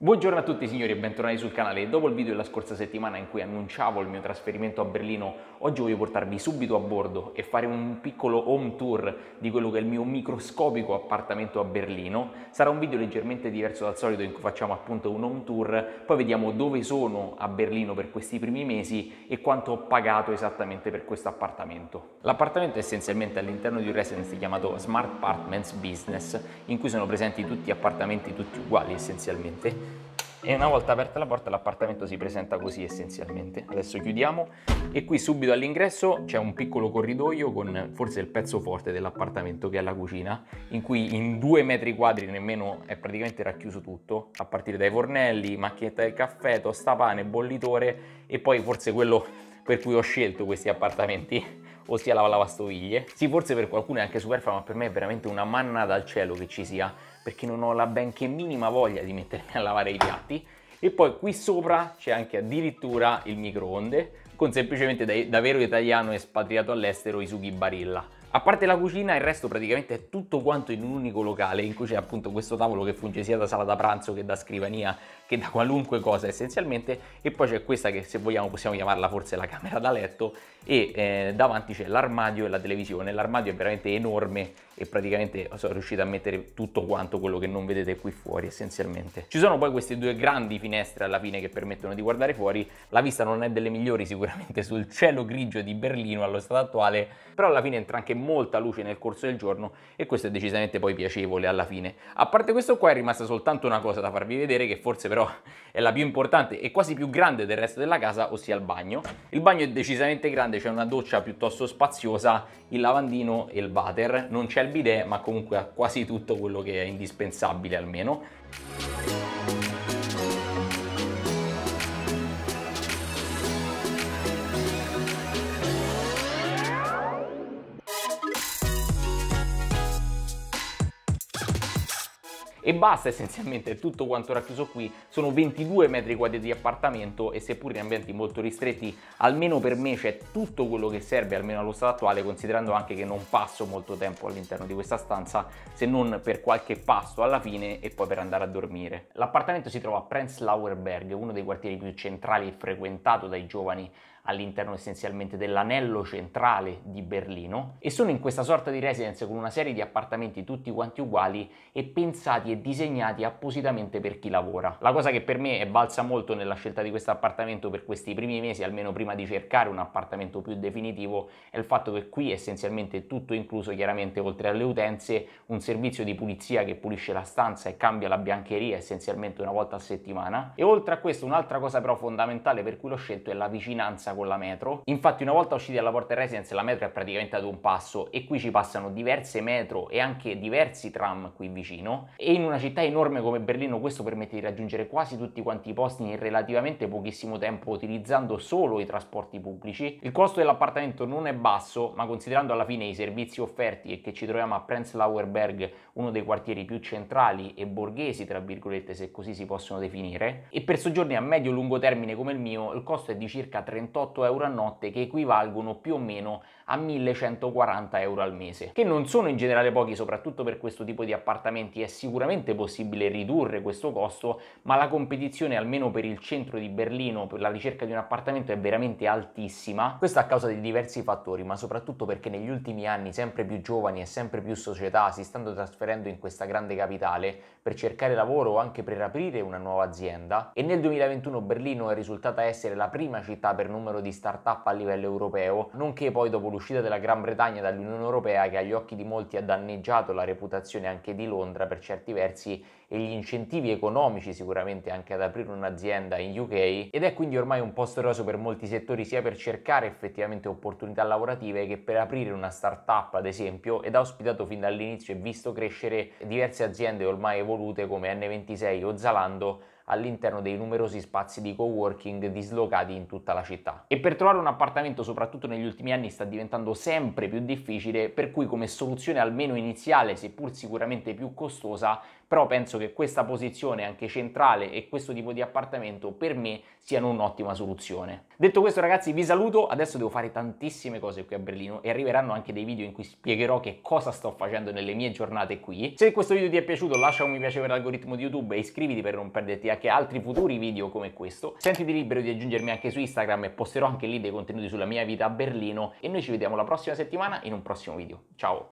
Buongiorno a tutti signori e bentornati sul canale. Dopo il video della scorsa settimana in cui annunciavo il mio trasferimento a Berlino, oggi voglio portarvi subito a bordo e fare un piccolo home tour di quello che è il mio microscopico appartamento a Berlino. Sarà un video leggermente diverso dal solito in cui facciamo appunto un home tour, poi vediamo dove sono a Berlino per questi primi mesi e quanto ho pagato esattamente per questo appartamento. L'appartamento è essenzialmente all'interno di un residence chiamato Smart Apartments Business, in cui sono presenti tutti gli appartamenti tutti uguali essenzialmente e una volta aperta la porta l'appartamento si presenta così essenzialmente. Adesso chiudiamo e qui subito all'ingresso c'è un piccolo corridoio con forse il pezzo forte dell'appartamento che è la cucina in cui in due metri quadri nemmeno è praticamente racchiuso tutto a partire dai fornelli, macchietta del caffè, tostapane, bollitore e poi forse quello per cui ho scelto questi appartamenti ossia la lavastoviglie. Sì, forse per qualcuno è anche superflua, ma per me è veramente una manna dal cielo che ci sia perché non ho la benché minima voglia di mettermi a lavare i piatti e poi qui sopra c'è anche addirittura il microonde con semplicemente da, vero italiano espatriato all'estero i sughi Barilla a parte la cucina, il resto praticamente è tutto quanto in un unico locale in cui c'è appunto questo tavolo che funge sia da sala da pranzo che da scrivania che da qualunque cosa essenzialmente e poi c'è questa che se vogliamo possiamo chiamarla forse la camera da letto e eh, davanti c'è l'armadio e la televisione. L'armadio è veramente enorme e praticamente sono riuscito a mettere tutto quanto quello che non vedete qui fuori essenzialmente. Ci sono poi queste due grandi finestre alla fine che permettono di guardare fuori. La vista non è delle migliori sicuramente sul cielo grigio di Berlino allo stato attuale, però alla fine entra anche molto molta luce nel corso del giorno e questo è decisamente poi piacevole alla fine. A parte questo qua è rimasta soltanto una cosa da farvi vedere che forse però è la più importante e quasi più grande del resto della casa, ossia il bagno. Il bagno è decisamente grande, c'è una doccia piuttosto spaziosa, il lavandino e il water, non c'è il bidet ma comunque ha quasi tutto quello che è indispensabile almeno. e basta essenzialmente tutto quanto racchiuso qui sono 22 metri quadri di appartamento e seppur in ambienti molto ristretti almeno per me c'è tutto quello che serve almeno allo stato attuale considerando anche che non passo molto tempo all'interno di questa stanza se non per qualche pasto alla fine e poi per andare a dormire l'appartamento si trova a Prenzlauerberg uno dei quartieri più centrali e frequentato dai giovani all'interno essenzialmente dell'anello centrale di Berlino e sono in questa sorta di residence con una serie di appartamenti tutti quanti uguali e pensati e disegnati appositamente per chi lavora. La cosa che per me è valsa molto nella scelta di questo appartamento per questi primi mesi, almeno prima di cercare un appartamento più definitivo, è il fatto che qui essenzialmente tutto incluso, chiaramente oltre alle utenze, un servizio di pulizia che pulisce la stanza e cambia la biancheria essenzialmente una volta a settimana e oltre a questo un'altra cosa però fondamentale per cui l'ho scelto è la vicinanza con la metro. Infatti una volta usciti dalla Porta Residence la metro è praticamente ad un passo e qui ci passano diverse metro e anche diversi tram qui vicino e in una città enorme come Berlino questo permette di raggiungere quasi tutti quanti i posti in relativamente pochissimo tempo utilizzando solo i trasporti pubblici. Il costo dell'appartamento non è basso ma considerando alla fine i servizi offerti e che ci troviamo a Prenzlauer Berg, uno dei quartieri più centrali e borghesi tra virgolette se così si possono definire e per soggiorni a medio-lungo termine come il mio il costo è di circa 38 108 euro a notte che equivalgono più o meno a 1140 euro al mese, che non sono in generale pochi, soprattutto per questo tipo di appartamenti è sicuramente possibile ridurre questo costo, ma la competizione almeno per il centro di Berlino per la ricerca di un appartamento è veramente altissima, questo a causa di diversi fattori, ma soprattutto perché negli ultimi anni sempre più giovani e sempre più società si stanno trasferendo in questa grande capitale per cercare lavoro o anche per aprire una nuova azienda e nel 2021 Berlino è risultata essere la prima città per numero numero di start-up a livello europeo, nonché poi dopo l'uscita della Gran Bretagna dall'Unione Europea che agli occhi di molti ha danneggiato la reputazione anche di Londra per certi versi e gli incentivi economici sicuramente anche ad aprire un'azienda in UK ed è quindi ormai un posto eroso per molti settori sia per cercare effettivamente opportunità lavorative che per aprire una start-up ad esempio ed ha ospitato fin dall'inizio e visto crescere diverse aziende ormai evolute come N26 o Zalando all'interno dei numerosi spazi di coworking dislocati in tutta la città. E per trovare un appartamento, soprattutto negli ultimi anni, sta diventando sempre più difficile, per cui come soluzione almeno iniziale, seppur sicuramente più costosa, però penso che questa posizione anche centrale e questo tipo di appartamento per me siano un'ottima soluzione. Detto questo ragazzi vi saluto, adesso devo fare tantissime cose qui a Berlino e arriveranno anche dei video in cui spiegherò che cosa sto facendo nelle mie giornate qui. Se questo video ti è piaciuto lascia un mi piace per l'algoritmo di YouTube e iscriviti per non perderti anche anche altri futuri video come questo. Sentiti libero di aggiungermi anche su Instagram e posterò anche lì dei contenuti sulla mia vita a Berlino e noi ci vediamo la prossima settimana in un prossimo video. Ciao!